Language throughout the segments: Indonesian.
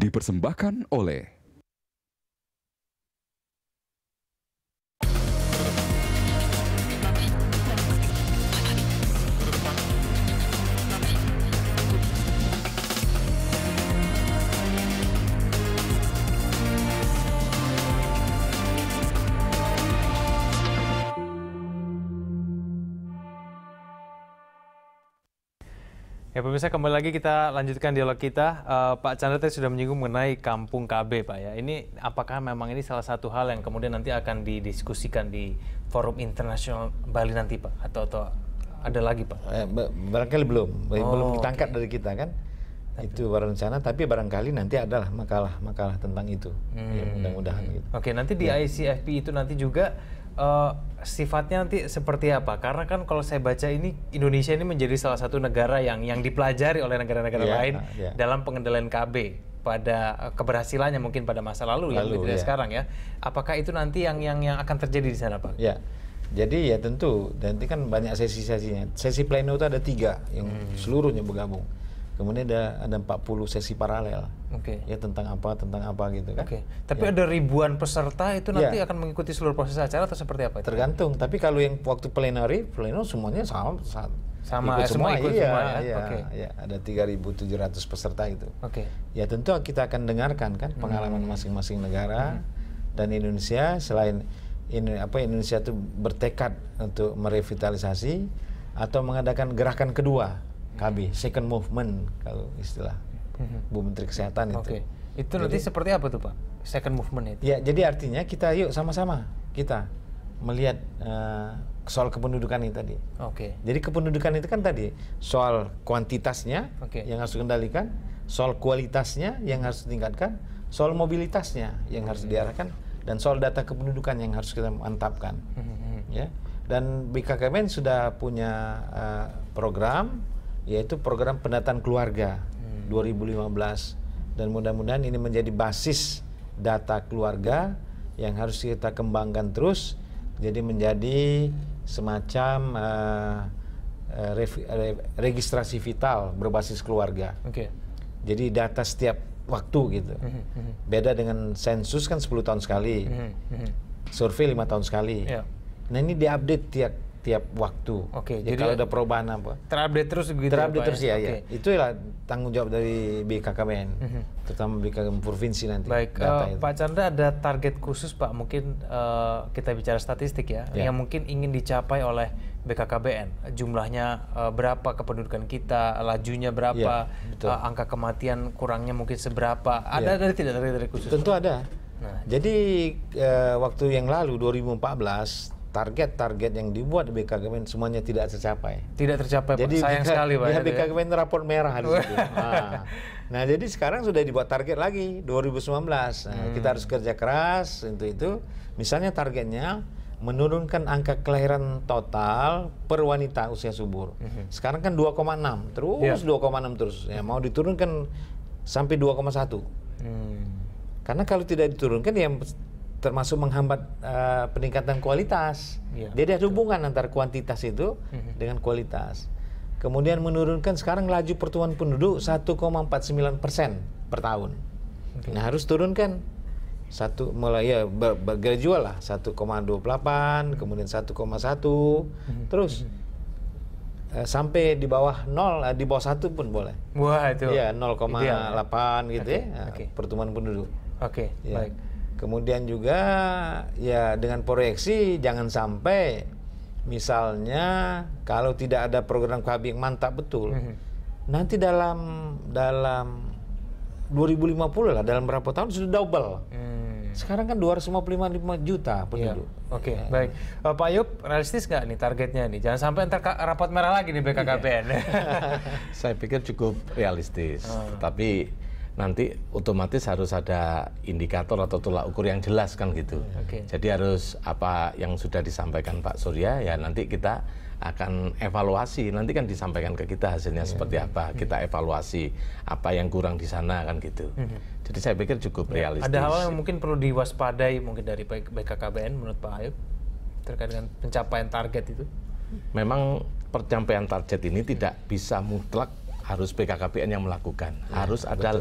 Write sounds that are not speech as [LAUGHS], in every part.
dipersembahkan oleh Ya pemirsa kembali lagi kita lanjutkan dialog kita. Uh, Pak Chandra tadi sudah menyinggung mengenai kampung KB Pak ya. Ini apakah memang ini salah satu hal yang kemudian nanti akan didiskusikan di forum internasional Bali nanti Pak atau atau ada lagi Pak? Eh, barangkali belum, oh, belum ditangkap okay. dari kita kan. Tapi. Itu rencana tapi barangkali nanti adalah makalah-makalah tentang itu. Ya, hmm. Ya, mudah-mudahan gitu. Oke, okay, nanti di ya. ICFP itu nanti juga uh, sifatnya nanti seperti apa? Karena kan kalau saya baca ini Indonesia ini menjadi salah satu negara yang yang dipelajari oleh negara-negara yeah, lain yeah. Iya. dalam pengendalian KB pada eh, keberhasilannya mungkin pada masa lalu, ya, lalu ya, tidak yeah. sekarang ya. Apakah itu nanti yang yang yang akan terjadi di sana, Pak? Yeah. Jadi ya tentu nanti kan banyak sesi-sesinya. Sesi pleno itu ada tiga yang hmm. seluruhnya bergabung. Kemudian ada ada 40 sesi paralel. Oke. Okay. Ya tentang apa, tentang apa gitu kan. Oke. Okay. Tapi ya. ada ribuan peserta itu nanti ya. akan mengikuti seluruh proses acara atau seperti apa? Itu? Tergantung. Tapi kalau yang waktu plenary, pleno semuanya sama sama ikut semua, semua ikut iya, semua ya. Iya, okay. iya, ada 3.700 peserta itu. Oke. Okay. Ya tentu kita akan dengarkan kan pengalaman hmm. masing-masing hmm. negara hmm. dan Indonesia selain ini apa Indonesia itu bertekad untuk merevitalisasi atau mengadakan gerakan kedua KB, second movement kalau istilah mhm. Bu Menteri Kesehatan itu. Okay. Itu nanti seperti apa tuh Pak? Second movement itu? Ya, jadi artinya kita yuk sama-sama kita melihat uh, soal kependudukan ini tadi. Oke. Okay. Jadi kependudukan itu kan tadi soal kuantitasnya okay. yang harus dikendalikan, soal kualitasnya yang harus ditingkatkan, soal mobilitasnya yang harus mhm. diarahkan, dan soal data kependudukan yang harus kita mantapkan. Mhm, ya. Dan BKKBN sudah punya uh, program yaitu program pendataan keluarga hmm. 2015 dan mudah-mudahan ini menjadi basis data keluarga yang harus kita kembangkan terus jadi menjadi semacam uh, eh, eh, re re registrasi vital berbasis keluarga. Okay. Jadi data setiap waktu gitu. Mm -hmm. Beda dengan sensus kan 10 tahun sekali. Mm -hmm. Survei lima tahun sekali. Yeah. Nah ini diupdate tiap tiap waktu. Oke, okay, ya, jadi kalau ada perubahan apa? Terupdate terus begitu. Ya, Terupdate ya, terus iya, ya, okay. ya. Itulah tanggung jawab dari BKKBN, mm -hmm. terutama BKKBN provinsi nanti. Baik, uh, Pak Chandra ada target khusus Pak, mungkin uh, kita bicara statistik ya, yeah. yang mungkin ingin dicapai oleh BKKBN. Jumlahnya uh, berapa kependudukan kita, lajunya berapa, yeah, betul. uh, angka kematian kurangnya mungkin seberapa. Ya. Ada yeah. dari tidak dari, dari khusus? Tentu ada. Nah. Jadi uh, waktu yang lalu 2014 target-target yang dibuat di BKKBN semuanya tidak tercapai. Tidak tercapai, jadi, Pak. sayang BK, sekali Pak. Ya, BKKBN ya. rapor merah di nah. [LAUGHS] nah, jadi sekarang sudah dibuat target lagi 2019. Nah, hmm. kita harus kerja keras untuk itu. Misalnya targetnya menurunkan angka kelahiran total per wanita usia subur. -hmm. Sekarang kan 2,6, terus yeah. Ya. 2,6 terus. Ya mau diturunkan sampai 2,1. Hmm. Karena kalau tidak diturunkan yang termasuk menghambat uh, peningkatan kualitas. Ya, Jadi ada hubungan antara kuantitas itu mhm. dengan kualitas. Kemudian menurunkan sekarang laju pertumbuhan penduduk 1,49 persen per tahun. Okay. Nah harus turunkan satu mulai ya ber, lah 1,28 mm-hmm. kemudian 1,1 mm-hmm. terus mhm. Eh, sampai di bawah nol eh, di bawah satu pun boleh. Wah itu. Iya 0,8 ya. gitu okay. ya okay. pertumbuhan penduduk. Oke okay, ya. baik. Kemudian juga ya dengan proyeksi jangan sampai misalnya kalau tidak ada program KB yang mantap betul mm -hmm. nanti dalam dalam 2050 lah dalam berapa tahun sudah double. Hmm. Sekarang kan 255 juta penduduk. Iya. Yeah. Oke, okay, ya. baik. Uh, Pak Yup, realistis nggak nih targetnya nih? Jangan sampai ntar rapat merah lagi nih BKKBN. Iya. [LAUGHS] Saya pikir cukup realistis, uh. tapi nanti otomatis harus ada indikator atau tolak ukur yang jelas kan gitu. Okay. Jadi harus apa yang sudah disampaikan Pak Surya ya nanti kita akan evaluasi nanti kan disampaikan ke kita hasilnya yeah. seperti apa iya. kita evaluasi apa yang kurang di sana kan gitu mm -hmm. jadi saya pikir cukup yeah. realistis ada hal yang mungkin perlu diwaspadai mungkin dari BKKBN menurut Pak Ayub terkait dengan pencapaian target itu memang pencapaian target ini tidak bisa mutlak harus BKKBN yang melakukan iya, harus ada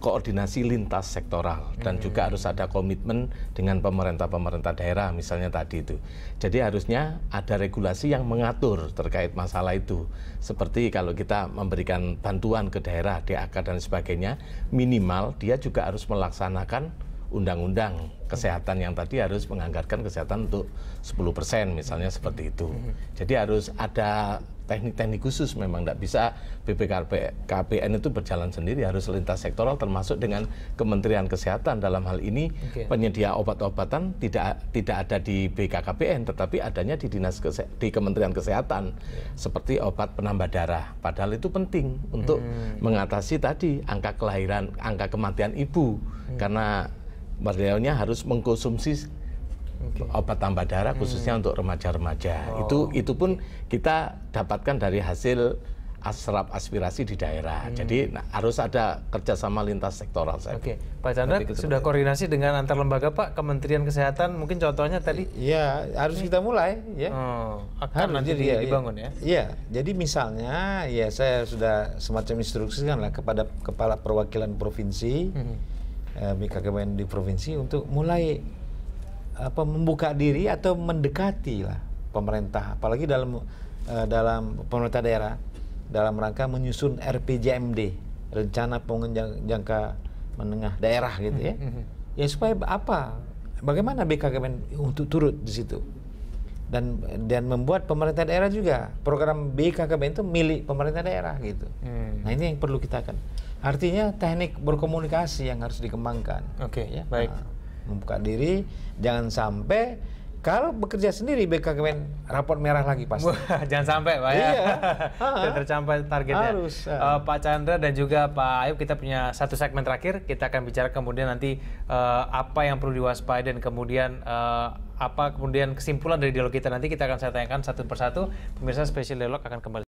koordinasi lintas sektoral dan hmm. juga harus ada komitmen dengan pemerintah-pemerintah daerah misalnya tadi itu. Jadi harusnya ada regulasi yang mengatur terkait masalah itu. Seperti kalau kita memberikan bantuan ke daerah, DAK dan sebagainya, minimal dia juga harus melaksanakan undang-undang kesehatan yang tadi harus menganggarkan kesehatan untuk 10% misalnya seperti itu. Jadi harus ada teknik-teknik khusus memang tidak bisa BPKP BPKPN itu berjalan sendiri harus lintas sektoral termasuk dengan Kementerian Kesehatan dalam hal ini okay. penyedia obat-obatan tidak tidak ada di BKKPN tetapi adanya di dinas Kese di Kementerian Kesehatan yeah. seperti obat penambah darah padahal itu penting untuk mm. mengatasi tadi angka kelahiran angka kematian ibu mm. karena beliaunya harus mengkonsumsi okay. obat tambah darah hmm. khususnya untuk remaja-remaja. Oh. Itu itu pun kita dapatkan dari hasil asrap aspirasi di daerah. Hmm. Jadi nah, harus ada kerjasama lintas sektoral. Oke, okay. Pak Chandra sudah koordinasi dengan antar lembaga Pak Kementerian Kesehatan. Mungkin contohnya tadi? Iya, harus kita mulai ya. Oh, akan harus nanti jadi, ya, dibangun ya. Iya, jadi misalnya ya saya sudah semacam instruksikan lah kepada kepala perwakilan provinsi. Hmm BKKBN eh, di provinsi untuk mulai apa membuka diri atau mendekati lah pemerintah apalagi dalam eh, dalam pemerintah daerah dalam rangka menyusun RPJMD rencana pengenjang jangka menengah daerah gitu ya [LAUGHS] ya supaya apa bagaimana BKKBN untuk turut di situ dan dan membuat pemerintah daerah juga program BKKB itu milik pemerintah daerah gitu. Hmm. Nah ini yang perlu kita kan. Artinya teknik berkomunikasi yang harus dikembangkan. Oke, okay, ya? baik. Nah, membuka diri, jangan sampai kalau bekerja sendiri BKKB rapor merah lagi pasti. [LAUGHS] jangan sampai pak ya. Iya. [LAUGHS] tercapai targetnya. Harus. Uh, Pak Chandra dan juga Pak Ayub kita punya satu segmen terakhir. Kita akan bicara kemudian nanti uh, apa yang perlu diwaspadai dan kemudian uh, apa kemudian kesimpulan dari dialog kita nanti kita akan saya tanyakan satu persatu. Pemirsa spesial Dialog akan kembali.